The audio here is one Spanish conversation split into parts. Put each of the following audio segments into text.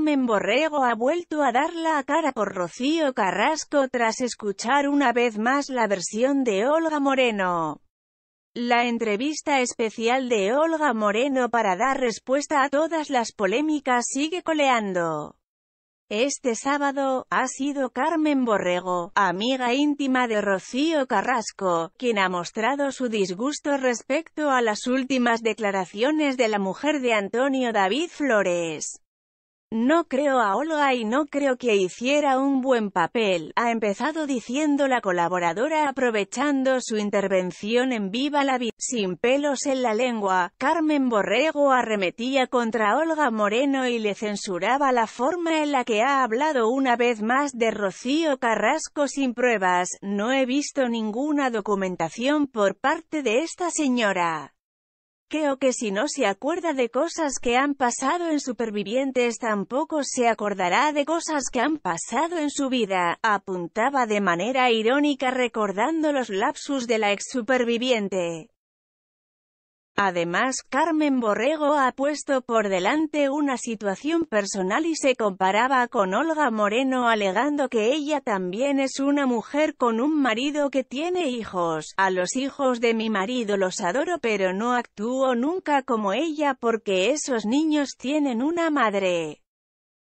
Carmen Borrego ha vuelto a dar la cara por Rocío Carrasco tras escuchar una vez más la versión de Olga Moreno. La entrevista especial de Olga Moreno para dar respuesta a todas las polémicas sigue coleando. Este sábado, ha sido Carmen Borrego, amiga íntima de Rocío Carrasco, quien ha mostrado su disgusto respecto a las últimas declaraciones de la mujer de Antonio David Flores. No creo a Olga y no creo que hiciera un buen papel, ha empezado diciendo la colaboradora aprovechando su intervención en Viva la Vida. Sin pelos en la lengua, Carmen Borrego arremetía contra Olga Moreno y le censuraba la forma en la que ha hablado una vez más de Rocío Carrasco sin pruebas, no he visto ninguna documentación por parte de esta señora. Creo que si no se acuerda de cosas que han pasado en Supervivientes tampoco se acordará de cosas que han pasado en su vida, apuntaba de manera irónica recordando los lapsus de la ex superviviente. Además, Carmen Borrego ha puesto por delante una situación personal y se comparaba con Olga Moreno alegando que ella también es una mujer con un marido que tiene hijos. A los hijos de mi marido los adoro pero no actúo nunca como ella porque esos niños tienen una madre.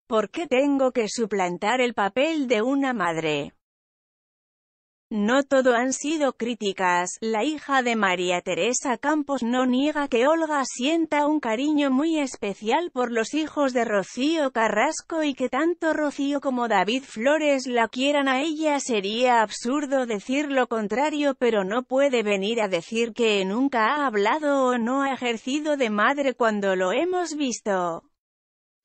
¿Por qué tengo que suplantar el papel de una madre? No todo han sido críticas, la hija de María Teresa Campos no niega que Olga sienta un cariño muy especial por los hijos de Rocío Carrasco y que tanto Rocío como David Flores la quieran a ella sería absurdo decir lo contrario pero no puede venir a decir que nunca ha hablado o no ha ejercido de madre cuando lo hemos visto.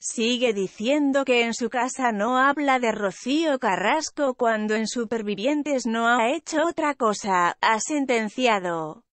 Sigue diciendo que en su casa no habla de Rocío Carrasco cuando en Supervivientes no ha hecho otra cosa, ha sentenciado.